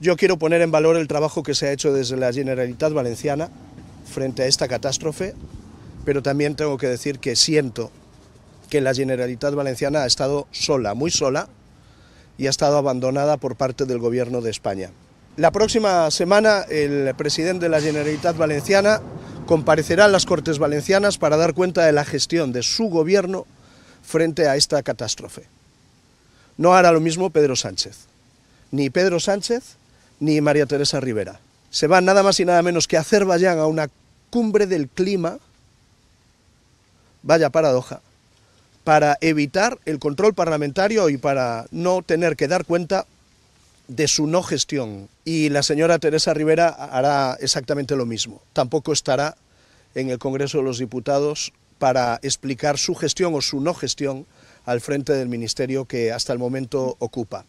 Yo quiero poner en valor el trabajo que se ha hecho desde la Generalitat Valenciana frente a esta catástrofe, pero también tengo que decir que siento que la Generalitat Valenciana ha estado sola, muy sola, y ha estado abandonada por parte del Gobierno de España. La próxima semana el presidente de la Generalitat Valenciana comparecerá en las Cortes Valencianas para dar cuenta de la gestión de su gobierno frente a esta catástrofe. No hará lo mismo Pedro Sánchez. Ni Pedro Sánchez ni María Teresa Rivera. Se va nada más y nada menos que a Azerbaiyán a una cumbre del clima, vaya paradoja, para evitar el control parlamentario y para no tener que dar cuenta de su no gestión. Y la señora Teresa Rivera hará exactamente lo mismo. Tampoco estará en el Congreso de los Diputados para explicar su gestión o su no gestión al frente del ministerio que hasta el momento ocupa.